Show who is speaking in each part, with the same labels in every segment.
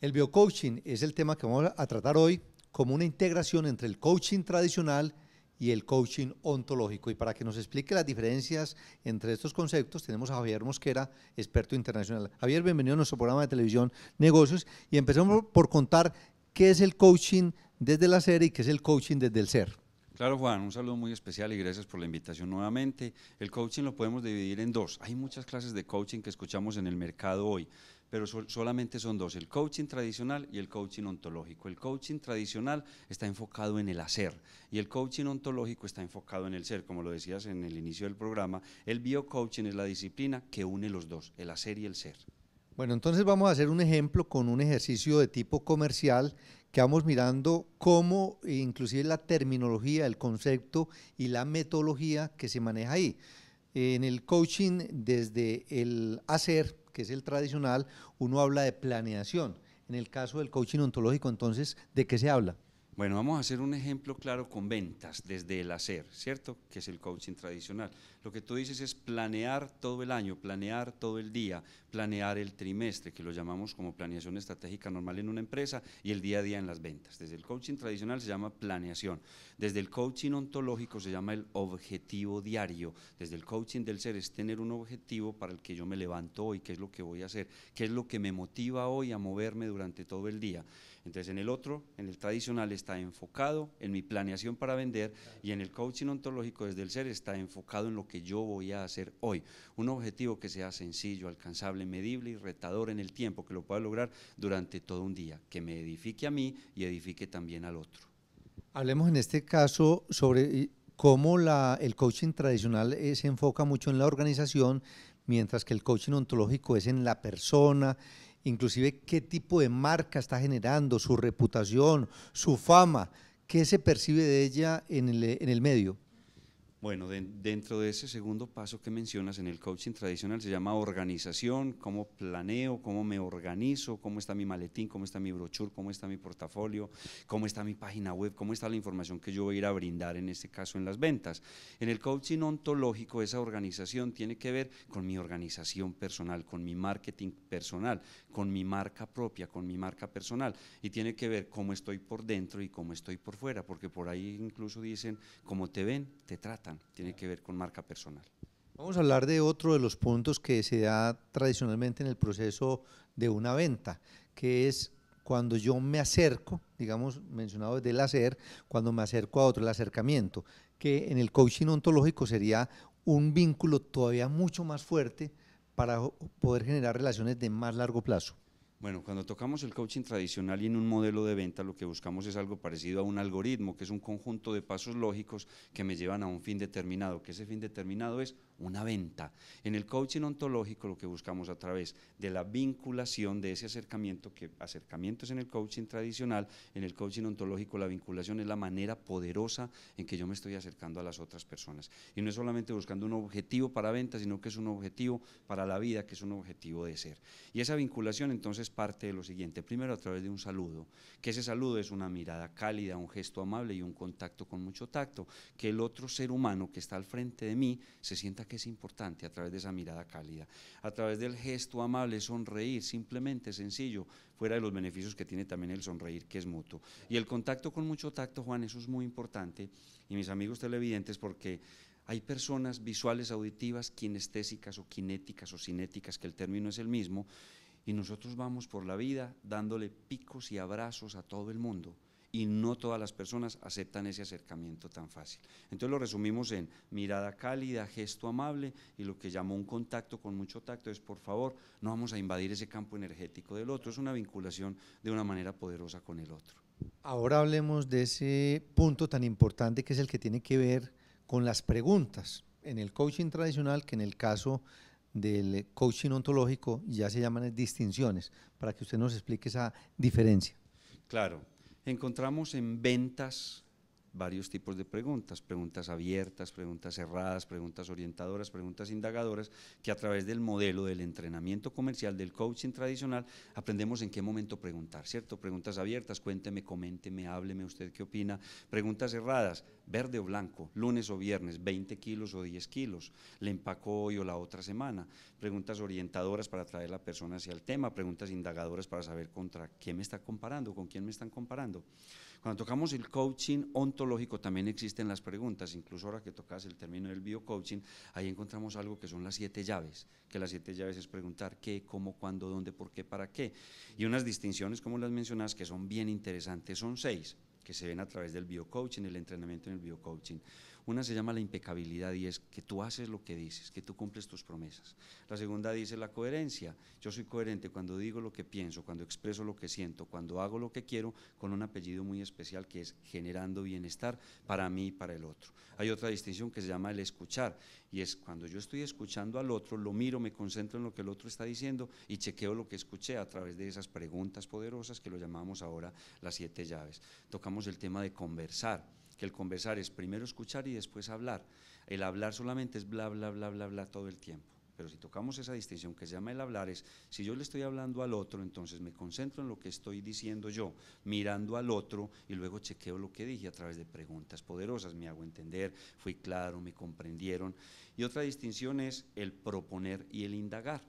Speaker 1: El biocoaching es el tema que vamos a tratar hoy como una integración entre el coaching tradicional y el coaching ontológico. Y para que nos explique las diferencias entre estos conceptos, tenemos a Javier Mosquera, experto internacional. Javier, bienvenido a nuestro programa de televisión Negocios y empezamos por contar qué es el coaching desde la ser y qué es el coaching desde el ser.
Speaker 2: Claro, Juan, un saludo muy especial y gracias por la invitación nuevamente. El coaching lo podemos dividir en dos. Hay muchas clases de coaching que escuchamos en el mercado hoy pero solamente son dos, el coaching tradicional y el coaching ontológico. El coaching tradicional está enfocado en el hacer y el coaching ontológico está enfocado en el ser, como lo decías en el inicio del programa. El biocoaching es la disciplina que une los dos, el hacer y el ser.
Speaker 1: Bueno, entonces vamos a hacer un ejemplo con un ejercicio de tipo comercial que vamos mirando cómo e inclusive la terminología, el concepto y la metodología que se maneja ahí. En el coaching desde el hacer que es el tradicional, uno habla de planeación. En el caso del coaching ontológico, entonces, ¿de qué se habla?
Speaker 2: Bueno, vamos a hacer un ejemplo claro con ventas desde el hacer, ¿cierto? Que es el coaching tradicional. Lo que tú dices es planear todo el año, planear todo el día, planear el trimestre, que lo llamamos como planeación estratégica normal en una empresa y el día a día en las ventas. Desde el coaching tradicional se llama planeación. Desde el coaching ontológico se llama el objetivo diario. Desde el coaching del ser es tener un objetivo para el que yo me levanto hoy, qué es lo que voy a hacer, qué es lo que me motiva hoy a moverme durante todo el día. Entonces, en el otro, en el tradicional está enfocado en mi planeación para vender y en el coaching ontológico desde el ser está enfocado en lo que yo voy a hacer hoy. Un objetivo que sea sencillo, alcanzable, medible y retador en el tiempo, que lo pueda lograr durante todo un día, que me edifique a mí y edifique también al otro.
Speaker 1: Hablemos en este caso sobre eh, cómo la, el coaching tradicional eh, se enfoca mucho en la organización, mientras que el coaching ontológico es en la persona inclusive qué tipo de marca está generando, su reputación, su fama, qué se percibe de ella en el, en el medio.
Speaker 2: Bueno, dentro de ese segundo paso que mencionas en el coaching tradicional se llama organización, cómo planeo, cómo me organizo, cómo está mi maletín, cómo está mi brochure, cómo está mi portafolio, cómo está mi página web, cómo está la información que yo voy a ir a brindar en este caso en las ventas. En el coaching ontológico esa organización tiene que ver con mi organización personal, con mi marketing personal, con mi marca propia, con mi marca personal y tiene que ver cómo estoy por dentro y cómo estoy por fuera, porque por ahí incluso dicen, cómo te ven, te trata tiene que ver con marca personal.
Speaker 1: Vamos a hablar de otro de los puntos que se da tradicionalmente en el proceso de una venta, que es cuando yo me acerco, digamos, mencionado desde el hacer, cuando me acerco a otro, el acercamiento, que en el coaching ontológico sería un vínculo todavía mucho más fuerte para poder generar relaciones de más largo plazo.
Speaker 2: Bueno, cuando tocamos el coaching tradicional y en un modelo de venta, lo que buscamos es algo parecido a un algoritmo, que es un conjunto de pasos lógicos que me llevan a un fin determinado, que ese fin determinado es una venta. En el coaching ontológico lo que buscamos a través de la vinculación de ese acercamiento, que acercamiento es en el coaching tradicional, en el coaching ontológico la vinculación es la manera poderosa en que yo me estoy acercando a las otras personas. Y no es solamente buscando un objetivo para venta, sino que es un objetivo para la vida, que es un objetivo de ser. Y esa vinculación entonces parte de lo siguiente. Primero a través de un saludo, que ese saludo es una mirada cálida, un gesto amable y un contacto con mucho tacto, que el otro ser humano que está al frente de mí se sienta que es importante a través de esa mirada cálida, a través del gesto amable, sonreír, simplemente sencillo, fuera de los beneficios que tiene también el sonreír, que es mutuo. Y el contacto con mucho tacto, Juan, eso es muy importante, y mis amigos televidentes, porque hay personas visuales, auditivas, kinestésicas o kinéticas o cinéticas, que el término es el mismo, y nosotros vamos por la vida dándole picos y abrazos a todo el mundo. Y no todas las personas aceptan ese acercamiento tan fácil. Entonces lo resumimos en mirada cálida, gesto amable y lo que llamó un contacto con mucho tacto es por favor, no vamos a invadir ese campo energético del otro. Es una vinculación de una manera poderosa con el otro.
Speaker 1: Ahora hablemos de ese punto tan importante que es el que tiene que ver con las preguntas en el coaching tradicional que en el caso del eh, coaching ontológico ya se llaman distinciones, para que usted nos explique esa diferencia.
Speaker 2: Claro, encontramos en ventas varios tipos de preguntas, preguntas abiertas, preguntas cerradas, preguntas orientadoras, preguntas indagadoras, que a través del modelo del entrenamiento comercial, del coaching tradicional, aprendemos en qué momento preguntar, ¿cierto? Preguntas abiertas, cuénteme, coménteme, hábleme usted qué opina. Preguntas cerradas, verde o blanco, lunes o viernes, 20 kilos o 10 kilos, le empacó hoy o la otra semana. Preguntas orientadoras para atraer a la persona hacia el tema, preguntas indagadoras para saber contra qué me está comparando, con quién me están comparando. Cuando tocamos el coaching on lógico también existen las preguntas, incluso ahora que tocas el término del biocoaching, ahí encontramos algo que son las siete llaves, que las siete llaves es preguntar qué, cómo, cuándo, dónde, por qué, para qué. Y unas distinciones, como las mencionas, que son bien interesantes, son seis, que se ven a través del biocoaching, el entrenamiento en el biocoaching. Una se llama la impecabilidad y es que tú haces lo que dices, que tú cumples tus promesas. La segunda dice la coherencia. Yo soy coherente cuando digo lo que pienso, cuando expreso lo que siento, cuando hago lo que quiero, con un apellido muy especial que es generando bienestar para mí y para el otro. Hay otra distinción que se llama el escuchar y es cuando yo estoy escuchando al otro, lo miro, me concentro en lo que el otro está diciendo y chequeo lo que escuché a través de esas preguntas poderosas que lo llamamos ahora las siete llaves. Tocamos el tema de conversar que el conversar es primero escuchar y después hablar. El hablar solamente es bla, bla, bla, bla, bla todo el tiempo. Pero si tocamos esa distinción que se llama el hablar es, si yo le estoy hablando al otro, entonces me concentro en lo que estoy diciendo yo, mirando al otro y luego chequeo lo que dije a través de preguntas poderosas, me hago entender, fui claro, me comprendieron. Y otra distinción es el proponer y el indagar.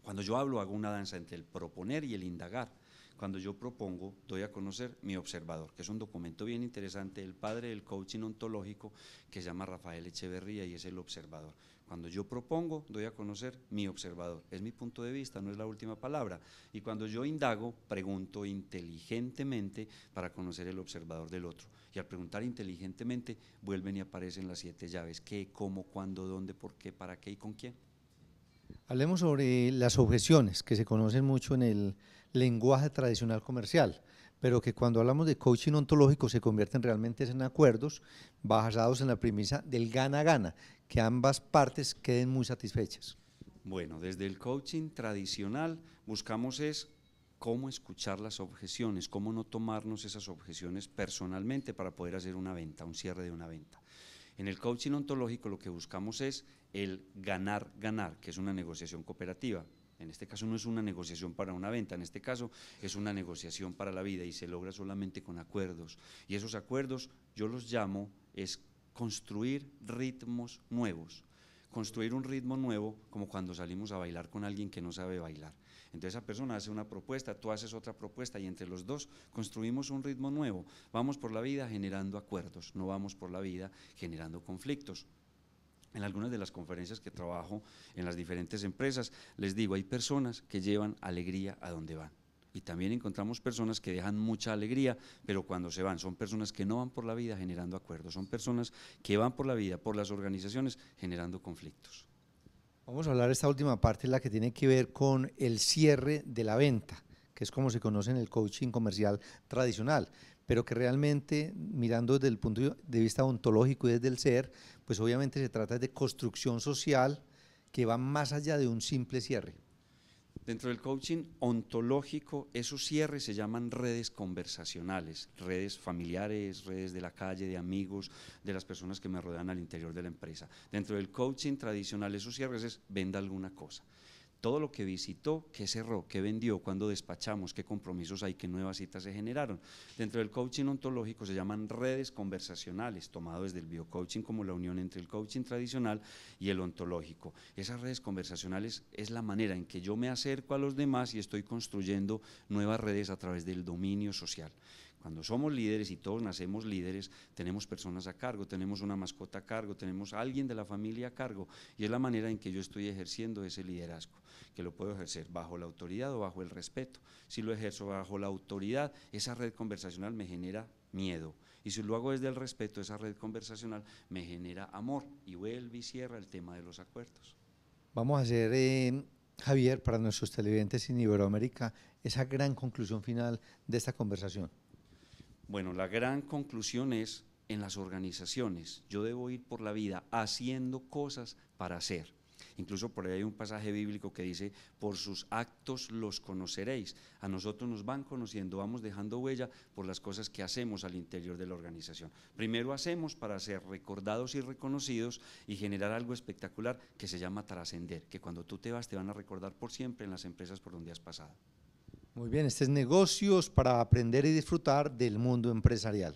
Speaker 2: Cuando yo hablo hago una danza entre el proponer y el indagar cuando yo propongo, doy a conocer mi observador, que es un documento bien interesante, el padre del coaching ontológico, que se llama Rafael Echeverría y es el observador. Cuando yo propongo, doy a conocer mi observador. Es mi punto de vista, no es la última palabra. Y cuando yo indago, pregunto inteligentemente para conocer el observador del otro. Y al preguntar inteligentemente, vuelven y aparecen las siete llaves. ¿Qué, cómo, cuándo, dónde, por qué, para qué y con quién?
Speaker 1: Hablemos sobre las objeciones que se conocen mucho en el lenguaje tradicional comercial, pero que cuando hablamos de coaching ontológico se convierten realmente en acuerdos basados en la premisa del gana-gana, que ambas partes queden muy satisfechas.
Speaker 2: Bueno, desde el coaching tradicional buscamos es cómo escuchar las objeciones, cómo no tomarnos esas objeciones personalmente para poder hacer una venta, un cierre de una venta. En el coaching ontológico lo que buscamos es el ganar-ganar, que es una negociación cooperativa. En este caso no es una negociación para una venta, en este caso es una negociación para la vida y se logra solamente con acuerdos. Y esos acuerdos yo los llamo es construir ritmos nuevos construir un ritmo nuevo, como cuando salimos a bailar con alguien que no sabe bailar. Entonces esa persona hace una propuesta, tú haces otra propuesta y entre los dos construimos un ritmo nuevo. Vamos por la vida generando acuerdos, no vamos por la vida generando conflictos. En algunas de las conferencias que trabajo en las diferentes empresas, les digo, hay personas que llevan alegría a donde van y también encontramos personas que dejan mucha alegría, pero cuando se van son personas que no van por la vida generando acuerdos, son personas que van por la vida, por las organizaciones, generando conflictos.
Speaker 1: Vamos a hablar de esta última parte, la que tiene que ver con el cierre de la venta, que es como se conoce en el coaching comercial tradicional, pero que realmente mirando desde el punto de vista ontológico y desde el ser, pues obviamente se trata de construcción social que va más allá de un simple cierre.
Speaker 2: Dentro del coaching ontológico, esos cierres se llaman redes conversacionales, redes familiares, redes de la calle, de amigos, de las personas que me rodean al interior de la empresa. Dentro del coaching tradicional, esos cierres es venda alguna cosa todo lo que visitó, qué cerró, qué vendió, cuando despachamos, qué compromisos hay, qué nuevas citas se generaron. Dentro del coaching ontológico se llaman redes conversacionales, tomado desde el biocoaching como la unión entre el coaching tradicional y el ontológico. Esas redes conversacionales es la manera en que yo me acerco a los demás y estoy construyendo nuevas redes a través del dominio social. Cuando somos líderes y todos nacemos líderes, tenemos personas a cargo, tenemos una mascota a cargo, tenemos a alguien de la familia a cargo y es la manera en que yo estoy ejerciendo ese liderazgo, que lo puedo ejercer bajo la autoridad o bajo el respeto. Si lo ejerzo bajo la autoridad, esa red conversacional me genera miedo. Y si lo hago desde el respeto, esa red conversacional me genera amor y vuelve y cierra el tema de los acuerdos.
Speaker 1: Vamos a hacer, eh, Javier, para nuestros televidentes en Iberoamérica, esa gran conclusión final de esta conversación.
Speaker 2: Bueno, la gran conclusión es en las organizaciones. Yo debo ir por la vida haciendo cosas para hacer. Incluso por ahí hay un pasaje bíblico que dice, por sus actos los conoceréis. A nosotros nos van conociendo, vamos dejando huella por las cosas que hacemos al interior de la organización. Primero hacemos para ser recordados y reconocidos y generar algo espectacular que se llama trascender, que cuando tú te vas te van a recordar por siempre en las empresas por donde has pasado.
Speaker 1: Muy bien, este es negocios para aprender y disfrutar del mundo empresarial.